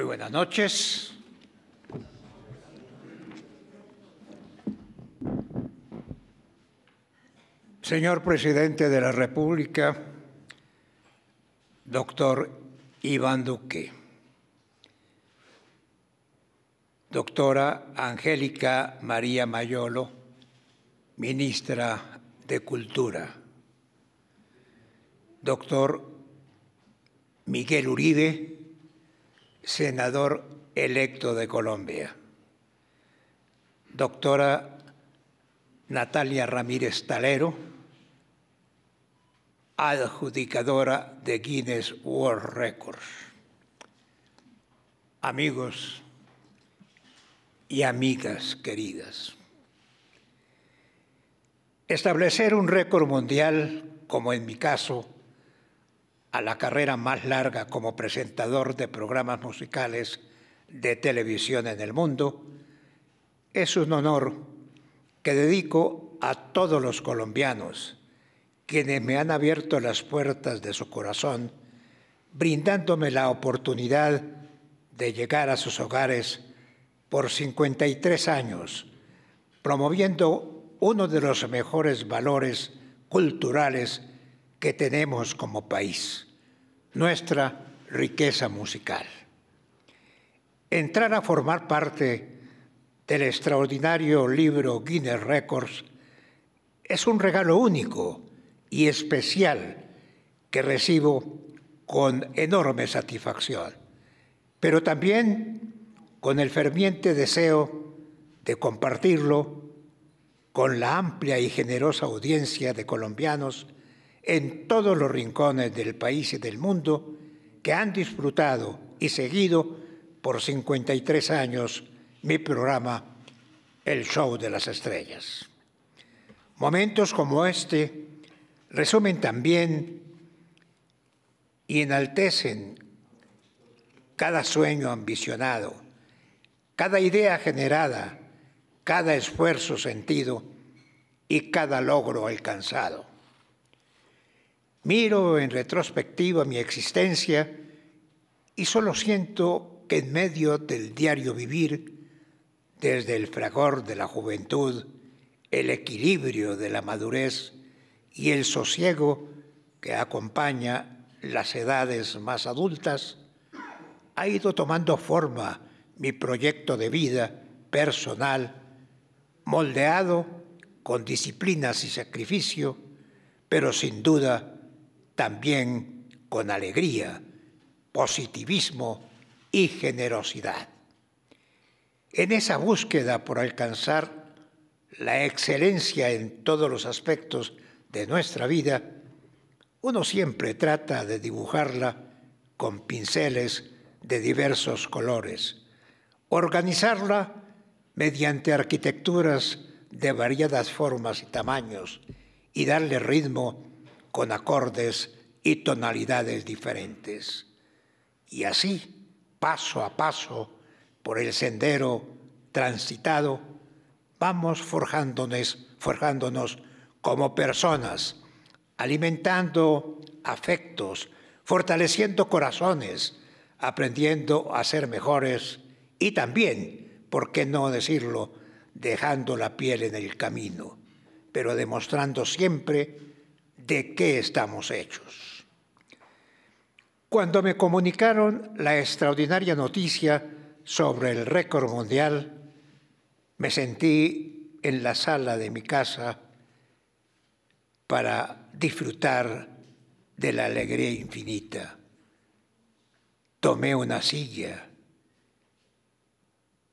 Muy buenas noches. Señor presidente de la República, doctor Iván Duque, doctora Angélica María Mayolo, ministra de Cultura, doctor Miguel Uribe, senador electo de Colombia, doctora Natalia Ramírez Talero, adjudicadora de Guinness World Records. Amigos y amigas queridas, establecer un récord mundial, como en mi caso, a la carrera más larga como presentador de programas musicales de televisión en el mundo, es un honor que dedico a todos los colombianos, quienes me han abierto las puertas de su corazón, brindándome la oportunidad de llegar a sus hogares por 53 años, promoviendo uno de los mejores valores culturales que tenemos como país, nuestra riqueza musical. Entrar a formar parte del extraordinario libro Guinness Records es un regalo único y especial que recibo con enorme satisfacción, pero también con el ferviente deseo de compartirlo con la amplia y generosa audiencia de colombianos en todos los rincones del país y del mundo que han disfrutado y seguido por 53 años mi programa El Show de las Estrellas. Momentos como este resumen también y enaltecen cada sueño ambicionado, cada idea generada, cada esfuerzo sentido y cada logro alcanzado. Miro en retrospectiva mi existencia y solo siento que en medio del diario vivir, desde el fragor de la juventud, el equilibrio de la madurez y el sosiego que acompaña las edades más adultas, ha ido tomando forma mi proyecto de vida personal, moldeado con disciplinas y sacrificio, pero sin duda también con alegría, positivismo y generosidad. En esa búsqueda por alcanzar la excelencia en todos los aspectos de nuestra vida, uno siempre trata de dibujarla con pinceles de diversos colores, organizarla mediante arquitecturas de variadas formas y tamaños y darle ritmo con acordes y tonalidades diferentes. Y así, paso a paso, por el sendero transitado, vamos forjándonos, forjándonos como personas, alimentando afectos, fortaleciendo corazones, aprendiendo a ser mejores y también, ¿por qué no decirlo?, dejando la piel en el camino, pero demostrando siempre de qué estamos hechos. Cuando me comunicaron la extraordinaria noticia sobre el récord mundial, me sentí en la sala de mi casa para disfrutar de la alegría infinita. Tomé una silla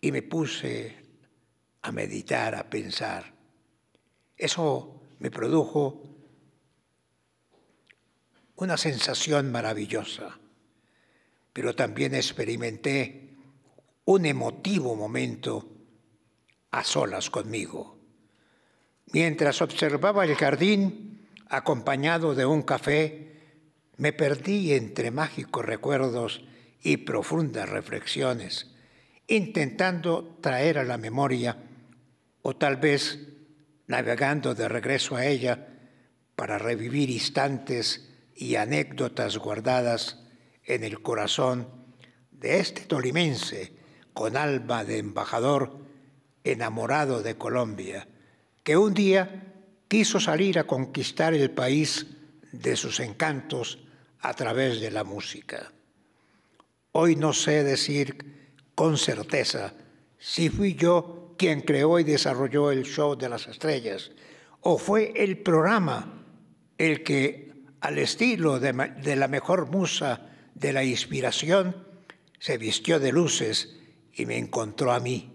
y me puse a meditar, a pensar. Eso me produjo una sensación maravillosa, pero también experimenté un emotivo momento a solas conmigo, mientras observaba el jardín acompañado de un café me perdí entre mágicos recuerdos y profundas reflexiones, intentando traer a la memoria o tal vez navegando de regreso a ella para revivir instantes y anécdotas guardadas en el corazón de este tolimense con alma de embajador enamorado de Colombia, que un día quiso salir a conquistar el país de sus encantos a través de la música. Hoy no sé decir con certeza si fui yo quien creó y desarrolló el show de las estrellas o fue el programa el que al estilo de, la mejor musa de la inspiración, se vistió de luces y me encontró a mí.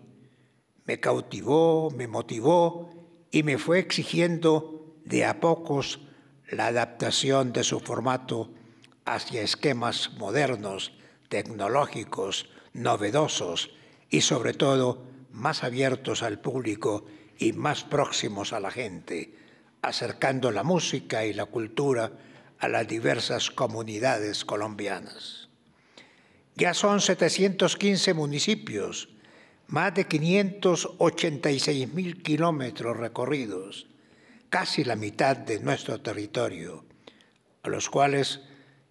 Me cautivó, me motivó y me fue exigiendo de a pocos la adaptación de su formato hacia esquemas modernos, tecnológicos, novedosos y sobre todo más abiertos al público y más próximos a la gente, acercando la música y la cultura a las diversas comunidades colombianas. Ya son 715 municipios, más de 586 mil kilómetros recorridos, casi la mitad de nuestro territorio, a los cuales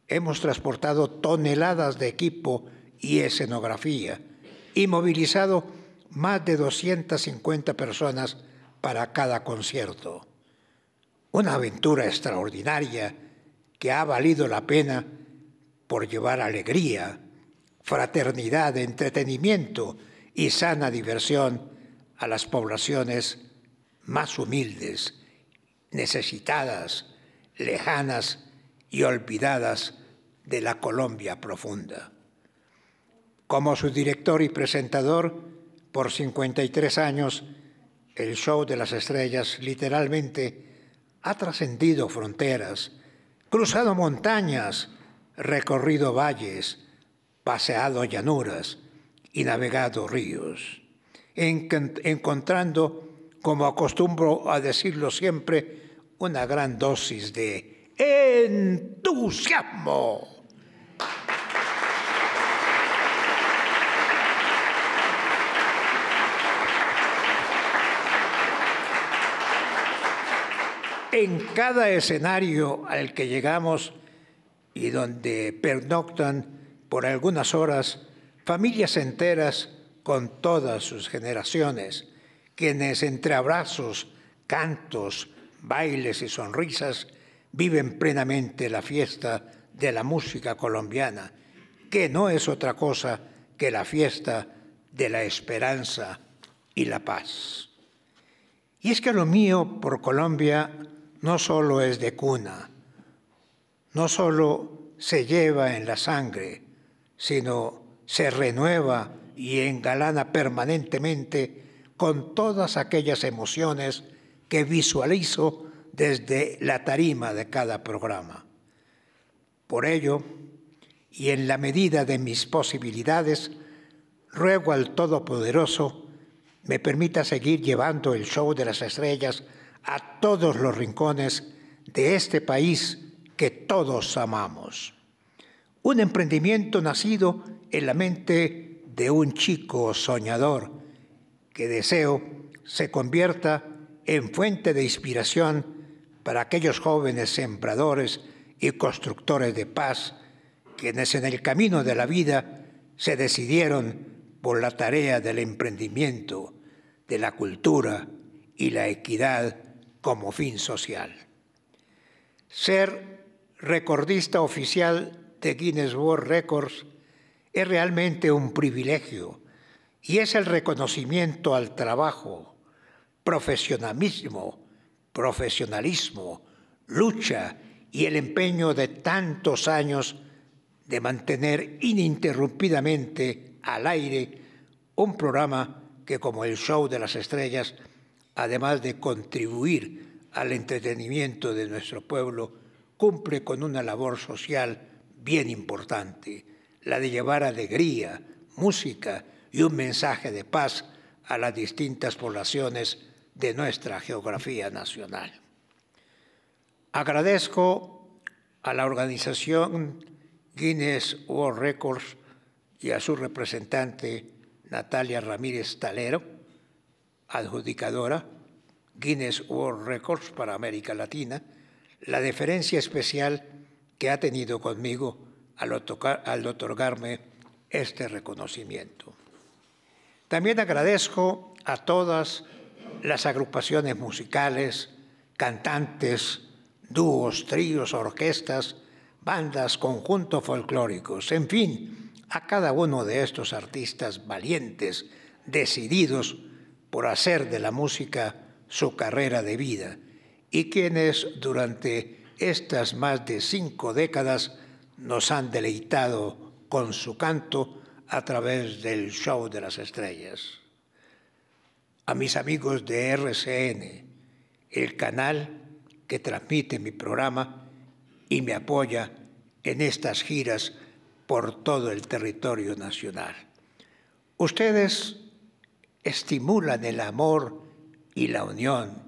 hemos transportado toneladas de equipo y escenografía y movilizado más de 250 personas para cada concierto. Una aventura extraordinaria que ha valido la pena por llevar alegría, fraternidad, entretenimiento y sana diversión a las poblaciones más humildes, necesitadas, lejanas y olvidadas de la Colombia profunda. Como su director y presentador, por 53 años, el Show de las Estrellas literalmente ha trascendido fronteras, cruzado montañas, recorrido valles, paseado llanuras y navegado ríos, encontrando, como acostumbro a decirlo siempre, una gran dosis de entusiasmo. en cada escenario al que llegamos y donde pernoctan por algunas horas familias enteras con todas sus generaciones, quienes entre abrazos, cantos, bailes y sonrisas viven plenamente la fiesta de la música colombiana, que no es otra cosa que la fiesta de la esperanza y la paz. Y es que lo mío por Colombia no solo es de cuna, no solo se lleva en la sangre, sino se renueva y engalana permanentemente con todas aquellas emociones que visualizo desde la tarima de cada programa. Por ello, y en la medida de mis posibilidades, ruego al Todopoderoso me permita seguir llevando el show de las estrellas a todos los rincones de este país que todos amamos. Un emprendimiento nacido en la mente de un chico soñador que deseo se convierta en fuente de inspiración para aquellos jóvenes sembradores y constructores de paz quienes en el camino de la vida se decidieron por la tarea del emprendimiento, de la cultura y la equidad como fin social. Ser recordista oficial de Guinness World Records es realmente un privilegio y es el reconocimiento al trabajo, profesionalismo, profesionalismo, lucha y el empeño de tantos años de mantener ininterrumpidamente al aire un programa que como el Show de las Estrellas además de contribuir al entretenimiento de nuestro pueblo, cumple con una labor social bien importante, la de llevar alegría, música y un mensaje de paz a las distintas poblaciones de nuestra geografía nacional. Agradezco a la organización Guinness World Records y a su representante Natalia Ramírez Talero adjudicadora, Guinness World Records para América Latina, la deferencia especial que ha tenido conmigo al, al otorgarme este reconocimiento. También agradezco a todas las agrupaciones musicales, cantantes, dúos, tríos, orquestas, bandas, conjuntos folclóricos, en fin, a cada uno de estos artistas valientes, decididos, por hacer de la música su carrera de vida y quienes durante estas más de cinco décadas nos han deleitado con su canto a través del show de las estrellas. A mis amigos de RCN, el canal que transmite mi programa y me apoya en estas giras por todo el territorio nacional. Ustedes estimulan el amor y la unión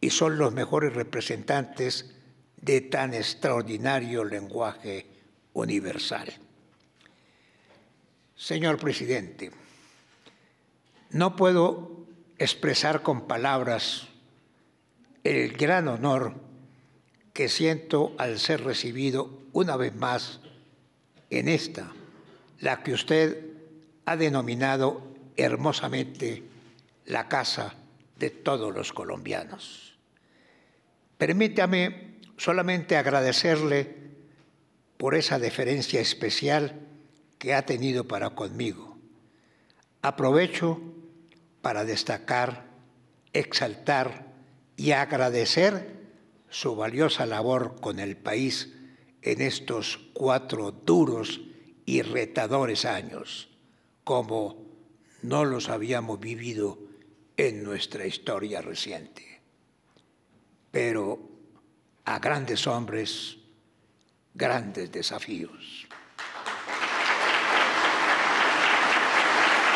y son los mejores representantes de tan extraordinario lenguaje universal. Señor presidente, no puedo expresar con palabras el gran honor que siento al ser recibido una vez más en esta, la que usted ha denominado hermosamente la casa de todos los colombianos. Permítame solamente agradecerle por esa deferencia especial que ha tenido para conmigo. Aprovecho para destacar, exaltar y agradecer su valiosa labor con el país en estos cuatro duros y retadores años como no los habíamos vivido en nuestra historia reciente. Pero a grandes hombres, grandes desafíos.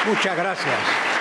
Muchas gracias.